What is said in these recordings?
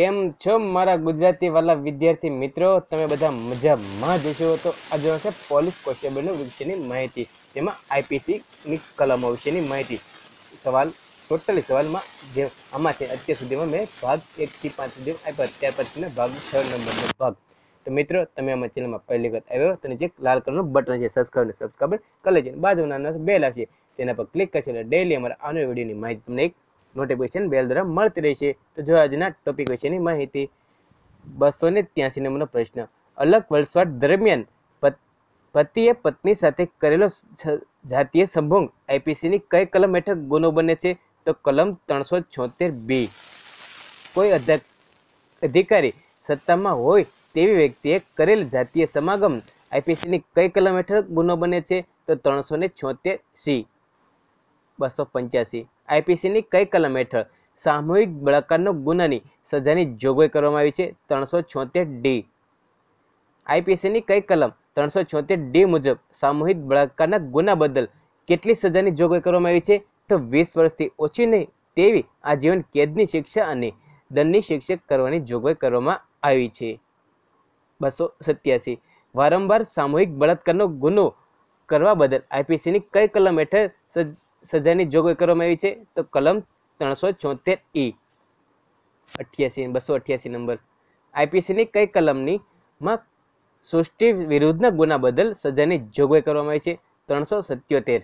કેમ છો મારા ગુજરાતી વાલા વિદ્યાર્થી મિત્રો તમે બધા મજામાં જ તો આજે હશે પોલીસ કોન્સ્ટેબલનો વિશેની માહિતી તેમાં આઈપીસીની કલમો વિશેની માહિતી સવાલ ટોટલી સવાલમાં જે આમાં છે અત્યાર સુધીમાં મેં ભાગ એકથી પાંચ સુધી આપ્યા ત્યાર પછીના ભાગ છ નંબરનો ભાગ તો મિત્રો તમે અમારા ચેનલમાં પહેલી વખત આવ્યો તો જે લાલ કલરનું બટન છે સબસ્ક્રાઈબ સબસ્ક્રાઈબ કરી લેજો બાજુના બે લાગશે તેના પર ક્લિક કરશે એટલે ડેલી અમારા આનો વિડીયોની માહિતી તમને એક નોટિફિકેશન બેલ દ્વારા મળતી રહેશે તો જો આજના ટોપિક વિશેની માહિતી બસો ને ત્યાસી નંબરનો પ્રશ્ન અલગ વલસાડ દરમિયાન પતિએ પત્ની સાથે કરેલો જાતીય સંભોગ આઈપીસીની કઈ કલમ હેઠળ ગુનો બને છે તો કલમ ત્રણસો છોતેર બી કોઈ અધિકારી સત્તામાં હોય તેવી વ્યક્તિએ કરેલ જાતીય સમાગમ આઈપીસીની કઈ કલમ હેઠળ ગુનો બને છે તો ત્રણસો ને છોતેર સી બસો પંચ્યાસી આઈપીસીની કઈ કલમ હેઠળ સામૂહિક બળાત્કારનો ગુનાની સજાની જોગવાઈ કરવામાં આવી છે ત્રણસો છોતેર ડી આઈપીસીની કઈ કલમ ત્રણસો છોતેર ડી મુજબ સામૂહિક બળાત્કારના ગુના બદલ કેટલી સજાની જોગવાઈ કરવામાં આવી છે તો વીસ વર્ષથી ઓછી નહીં તેવી આજીવન કેદની શિક્ષા અને દંડની શિક્ષક કરવાની જોગવાઈ કરવામાં આવી છે બસો સત્યાસી વારંવાર સામૂહિક બળાત્કારનો ગુનો કરવા બદલ આઈપીસીની કઈ કલમ હેઠળ સજાની જોગવાઈ કરવામાં આવી છે તો કલમ ત્રણસો છોતેર ઈ e. અઠ્યાસી બસો અઠ્યાસી નંબર આઈપીસીની કઈ કલમની માં સૃષ્ટિ વિરુદ્ધના ગુના બદલ સજાની જોગવાઈ કરવામાં આવી છે ત્રણસો સત્યોતેર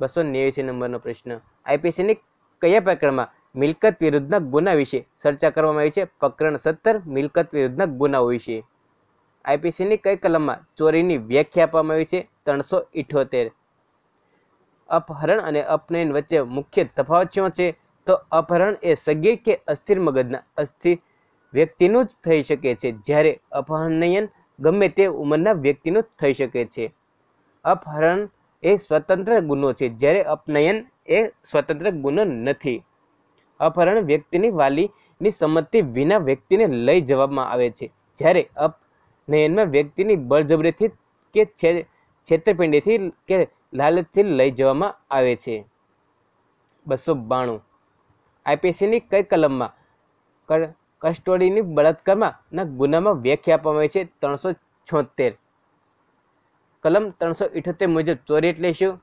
બસો નેવ્યાસી નંબરનો પ્રશ્ન આઈપીસીની કયા પ્રકરણમાં મિલકત વિરુદ્ધના ગુના વિશે ચર્ચા કરવામાં આવી છે પ્રકરણ સત્તર મિલકત વિરુદ્ધના ગુનાઓ વિશે આઈપીસીની કઈ કલમમાં ચોરીની વ્યાખ્યા આપવામાં આવી છે ત્રણસો ઇઠોતેર અપહરણ અને અપનયન વચ્ચે મુખ્ય તફાવત શું છે તો અપહરણ એ સગીર કે અસ્થિર મગજના અસ્થિર વ્યક્તિનું જ થઈ શકે છે જ્યારે અપહરણયન ગમે તે ઉંમરના વ્યક્તિનું જ થઈ શકે છે અપહરણ એ સ્વતંત્ર ગુનો છે જ્યારે અપનયન એ સ્વતંત્ર ગુનો નથી અપહરણ વ્યક્તિની વાલીની સંમતિ વિના વ્યક્તિને લઈ જવામાં આવે છે જ્યારે અપનયનમાં વ્યક્તિની બળજબરીથી કે છેતરપિંડીથી કે લાલચથી લઈ જવામાં આવે છે બસો બાણું આઈપીસીની કઈ કલમમાં કસ્ટોડીની બળાત્કારમાં ગુનામાં વ્યાખ્યા આપવામાં આવી છે ત્રણસો છોતેર કલમ ત્રણસો ઇઠોતેર મુજબ ચોરી એટલે શું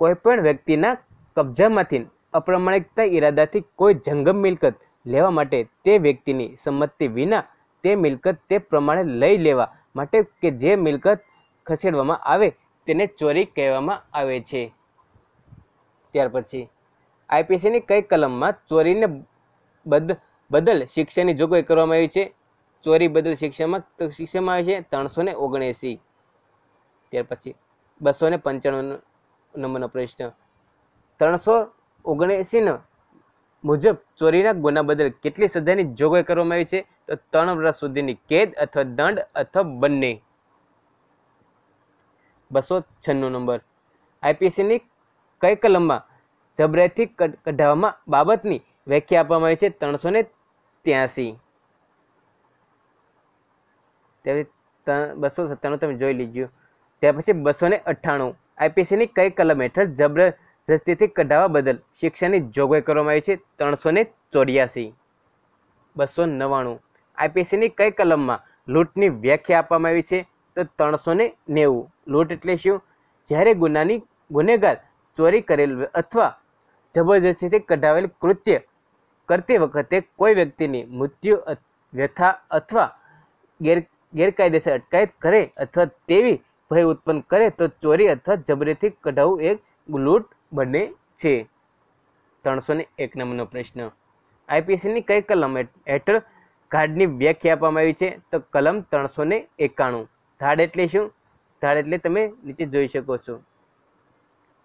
કોઈપણ વ્યક્તિના કબજામાંથી અપ્રમાણિકતા ઈરાદાથી કોઈ જંગમ મિલકત લેવા માટે તે વ્યક્તિની સંમતિ વિના તે મિલકત તે પ્રમાણે લઈ લેવા માટે કે જે મિલકત ખસેડવામાં આવે તેને ચોરી કહેવામાં આવે છે ત્યાર પછી આઈપીસીની કઈ કલમમાં ચોરીને બદ બદલ શિક્ષાની જોગવાઈ કરવામાં આવી છે ચોરી બદલ શિક્ષામાં તો શિક્ષામાં આવે છે ત્રણસો ને ઓગણએંસી ત્યાર પછી બસો ને પંચાણું નંબરનો પ્રશ્ન ત્રણસો ઓગણએંસીનો મુજબ ચોરીના ગુના બદલ કેટલી સજાની જોગવાઈ કરવામાં આવી છે તો ત્રણ વર્ષ સુધીની કેદ અથવા દંડ અથવા બંને બસો છન્નું નંબર આઈપીસીની કઈ કલમમાં જબરેથી કઢાવવામાં બાબતની વ્યાખ્યા આપવામાં આવી છે ત્રણસો ને ત્યાસી બસો સત્તાણું તમે જોઈ લીધું ત્યાર પછી બસો ને અઠ્ઠાણું આઈપીસીની કઈ કલમ હેઠળ જબરજસ્તીથી કઢાવવા બદલ શિક્ષાની જોગવાઈ કરવામાં આવી છે ત્રણસો ને ચોર્યાસી બસો નવ્વાણું આઈપીસીની કઈ કલમમાં લૂંટની વ્યાખ્યા આપવામાં આવી છે તો ત્રણસો ને નેવું લૂંટ એટલે શું જ્યારે ગુનાની ગુનેગાર ચોરી કરેલ અથવા જબરજસ્તીથી કઢાવેલ કૃત્ય કરતી વખતે કોઈ વ્યક્તિની મૃત્યુ વ્યથા અથવા ગેર ગેરકાયદેસર અટકાયત કરે અથવા તેવી ભય ઉત્પન્ન કરે તો ચોરી અથવા જબરીથી કઢાવવું એક લૂંટ બને છે ત્રણસો ને એક નંબરનો પ્રશ્ન આઈપીસીની કઈ કલમ હેઠળ કાર્ડની વ્યાખ્યા આપવામાં આવી છે તો કલમ ત્રણસો ને એકાણું ધાડ એટલે શું ધાડ એટલે તમે નીચે જોઈ શકો છો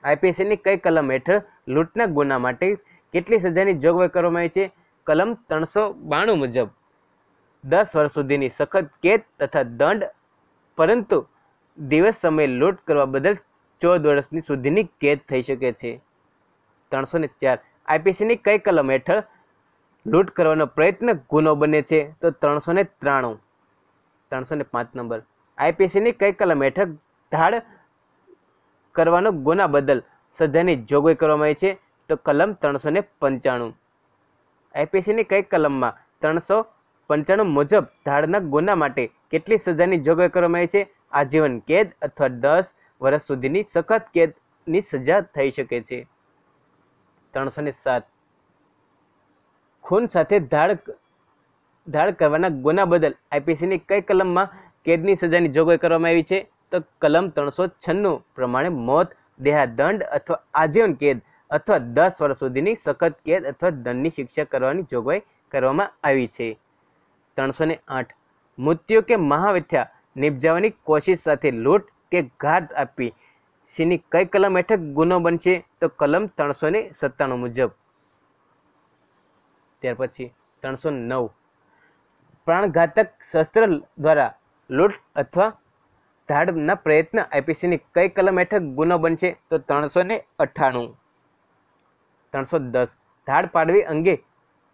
આઈપીએસસીની કઈ કલમ હેઠળ લૂંટના ગુના માટે કેટલી સજાની જોગવાઈ કરવામાં આવી છે કલમ ત્રણસો બાણું મુજબ દસ વર્ષ સુધીની સખત કેદ તથા દંડ પરંતુ દિવસ સમયે લૂંટ કરવા બદલ ચૌદ વર્ષની સુધીની કેદ થઈ શકે છે ત્રણસો ને ચાર આઈપીએસસીની કઈ કલમ હેઠળ લૂંટ કરવાનો પ્રયત્ન ગુનો બને છે તો ત્રણસો ને ત્રાણું ત્રણસો ને પાંચ નંબર આઈપીસીની કઈ કલમ હેઠળ ધાડ કરવાનો ગુના બદલ સજાની જોગવાઈ કરવામાં આવી છે તો કલમ ત્રણસો ને પંચાણું આઈપીસીની કઈ કલમમાં ત્રણસો પંચાણું મુજબ ધાડના ગુના માટે કેટલી સજાની જોગવાઈ કરવામાં આવી છે આજીવન કેદ અથવા દસ વર્ષ સુધીની સખત કેદની સજા થઈ શકે છે ત્રણસો ને સાત ખૂન સાથે ધાડ ધાડ કરવાના ગુના બદલ આઈપીસીની કઈ કલમમાં કેદની સજાની જોગવાઈ કરવામાં આવી છે તો કલમ ત્રણસો છન્નું પ્રમાણે મોત દેહાદંડ અથવા આજીવન કેદ અથવા દસ વર્ષ સુધીની સખત કેદ અથવા દંડની શિક્ષા કરવાની જોગવાઈ કરવામાં આવી છે ત્રણસો ને આઠ મૃત્યુ કે મહાવિથ્યા નિપજાવવાની કોશિશ સાથે લૂંટ કે ઘાત આપવી સીની કઈ કલમ હેઠળ ગુનો બનશે તો કલમ ત્રણસો ને સત્તાણું મુજબ ત્યાર પછી ત્રણસો નવ પ્રાણઘાતક શસ્ત્ર દ્વારા લૂંટ અથવા ધાડના પ્રયત્ન આઈપીસીની કઈ કલમ હેઠળ ગુનો બનશે તો ત્રણસો ને અઠ્ઠાણું ત્રણસો દસ ધાડ પાડવી અંગે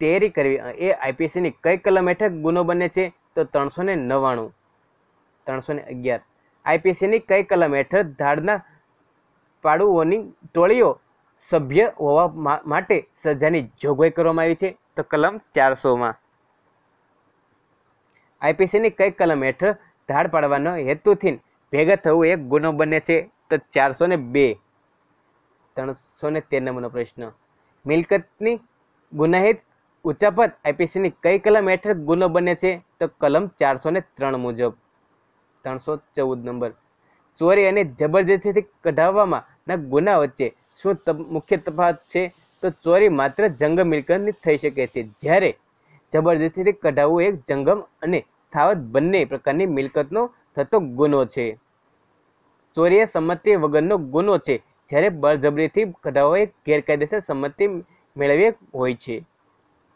તૈયારી કરવી એ આઈપીસીની કઈ કલમ હેઠળ ગુનો બને છે તો ત્રણસો ને નવ્વાણું ત્રણસો ને અગિયાર આઈપીસીની કઈ કલમ હેઠળ ધાડના પાડુઓની ટોળીઓ સભ્ય હોવા માટે સજાની જોગવાઈ કરવામાં આવી છે તો કલમ ચારસોમાં આઈપીસીની કઈ કલમ હેઠળ ધાડ પાડવાનો હેતુથી ભેગા થવું એક ગુનો બને છે તો ચારસો ને બે ત્રણસો ને તેર નંબરનો પ્રશ્ન મિલકતની ગુનાહિત ઉચાપત આઈપીસીની કઈ કલમ હેઠળ ગુનો બને છે તો કલમ ચારસો ને ત્રણ મુજબ ત્રણસો ચૌદ નંબર ચોરી અને જબરજસ્તીથી કઢાવવામાં ગુના વચ્ચે શું મુખ્ય તફાવત છે તો ચોરી માત્ર જંગ મિલકતની થઈ શકે છે જ્યારે જબરજસ્તીથી કઢાવવું એક જંગમ અને સ્થાવર બંને પ્રકારની મિલકતનો થતો ગુનો છે ચોરીએ સંમતિ વગરનો ગુનો છે જ્યારે બળજબરીથી કઢાવવો એ ગેરકાયદેસર સંમતિ મેળવી હોય છે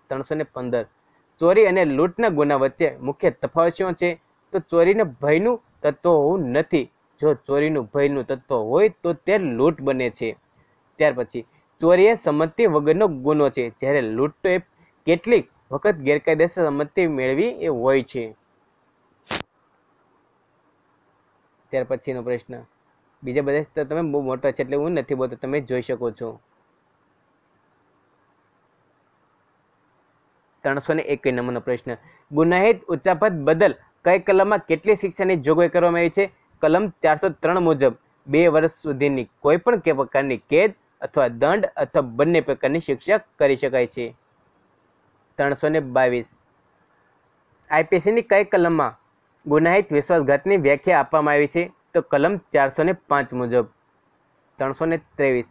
ત્રણસો ને પંદર ચોરી અને લૂંટના ગુના વચ્ચે મુખ્ય તફાવત શું છે તો ચોરીને ભયનું તત્વ હોવું નથી જો ચોરીનું ભયનું તત્વ હોય તો તે લૂંટ બને છે ત્યાર પછી ચોરી એ સંમતિ વગરનો ગુનો છે જ્યારે લૂંટ એ કેટલીક વખત ગેરકાયદેસર સંમતિ મેળવી એ હોય છે ત્યાર પછીનો પ્રશ્ન બીજા બધા તો તમે બહુ મોટા છે એટલે હું નથી બોલતો તમે જોઈ શકો છો ત્રણસો ને એક નંબરનો પ્રશ્ન ગુનાહિત ઉચ્ચાપદ બદલ કઈ કલમમાં કેટલી શિક્ષાની જોગવાઈ કરવામાં આવી છે કલમ ચારસો ત્રણ મુજબ બે વર્ષ સુધીની કોઈ પણ પ્રકારની કેદ અથવા દંડ અથવા બંને પ્રકારની શિક્ષા કરી શકાય છે ત્રણસો ને બાવીસ આઈપીસીની કઈ કલમમાં ગુનાહિત વિશ્વાસઘાતની વ્યાખ્યા આપવામાં આવી છે તો કલમ ચારસો ને પાંચ મુજબ ત્રણસો ને ત્રેવીસ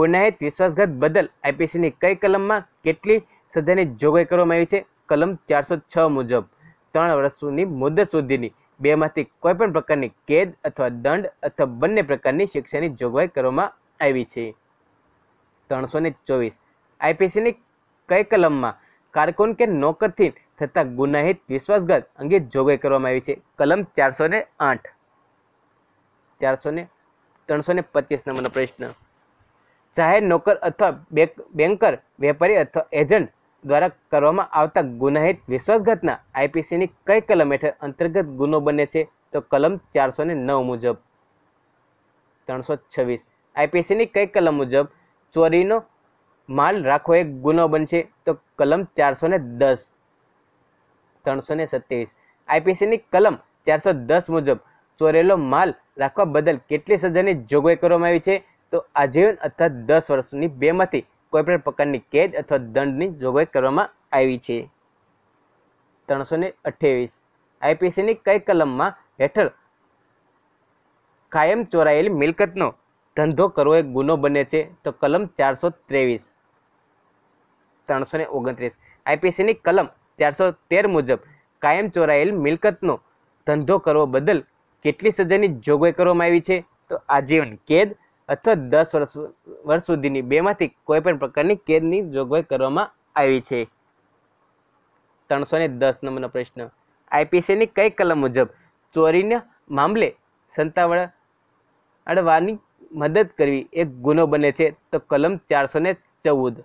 ગુનાહિત વિશ્વાસઘાત બદલ આઈપીસીની કઈ કલમમાં કેટલી સજાની જોગવાઈ કરવામાં આવી છે કલમ ચારસો છ મુજબ ત્રણ વર્ષની મુદત સુધીની બેમાંથી કોઈપણ પ્રકારની કેદ અથવા દંડ અથવા બંને પ્રકારની શિક્ષાની જોગવાઈ કરવામાં આવી છે ત્રણસો ને ચોવીસ આઈપીસીની કઈ કલમમાં કારકુન કે નોકરથી થતા ગુનાહિત વિશ્વાસઘાત અંગે જોગવાઈ કરવામાં આવી છે કલમ ચારસો ને આઠ ચારસો ને ત્રણસો ને પચીસ નંબરનો પ્રશ્ન જાહેર નોકર અથવા બેંકર વેપારી અથવા એજન્ટ દ્વારા કરવામાં આવતા ગુનાહિત વિશ્વાસઘાતના આઈપીસીની કઈ કલમ હેઠળ અંતર્ગત ગુનો બને છે તો કલમ ચારસો ને નવ મુજબ ત્રણસો છવ્વીસ આઈપીસીની કઈ કલમ મુજબ ચોરીનો માલ રાખવો એ ગુનો બનશે તો કલમ ચારસો ને દસ ત્રણસો ને સત્યાવીસ આઈપીસીની કલમ ચારસો દસ મુજબ ચોરેલો માલ રાખવા બદલ કેટલી સજાની જોગવાઈ કરવામાં આવી છે તો આજીવન અથવા દસ વર્ષની બેમાંથી કોઈપણ પ્રકારની કેદ અથવા દંડની જોગવાઈ કરવામાં આવી છે ત્રણસો ને અઠ્યાવીસ આઈપીસીની કઈ કલમમાં હેઠળ કાયમ ચોરાયેલી મિલકતનો ધંધો કરવો એ ગુનો બને છે તો કલમ ચારસો ત્રેવીસ ત્રણસો ને ઓગણત્રીસ આઈપીસીની કલમ ચારસો તેર મુજબ કાયમ ચોરાયેલ મિલકતનો ધંધો કરવો બદલ કેટલી સજાની જોગવાઈ કરવામાં આવી છે તો આજીવન કેદ અથવા દસ વર્ષ વર્ષ સુધીની બેમાંથી કોઈપણ પ્રકારની કેદની જોગવાઈ કરવામાં આવી છે ત્રણસો ને દસ નંબરનો પ્રશ્ન આઈપીસીની કઈ કલમ મુજબ ચોરીના મામલે સંતાવળ અડવાની મદદ કરવી એક ગુનો બને છે તો કલમ ચારસો ને ચૌદ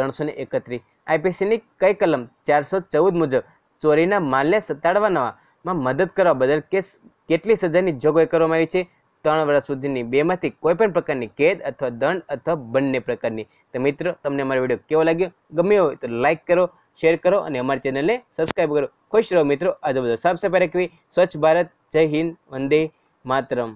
ત્રણસો ને એકત્રીસ આઈપીસીની કઈ કલમ ચારસો ચૌદ મુજબ ચોરીના માલને સતાડવામાં મદદ કરવા બદલ કેસ કેટલી સજાની જોગવાઈ કરવામાં આવી છે ત્રણ વર્ષ સુધીની બેમાંથી કોઈપણ પ્રકારની કેદ અથવા દંડ અથવા બંને પ્રકારની તો મિત્રો તમને અમારો વિડીયો કેવો લાગ્યો ગમ્યો હોય તો લાઇક કરો શેર કરો અને અમારી ચેનલને સબસ્ક્રાઈબ કરો ખુશ રહો મિત્રો આજુબાજુ સાફ સફાઈ રાખવી સ્વચ્છ ભારત જય હિન્દ વંદે માતરમ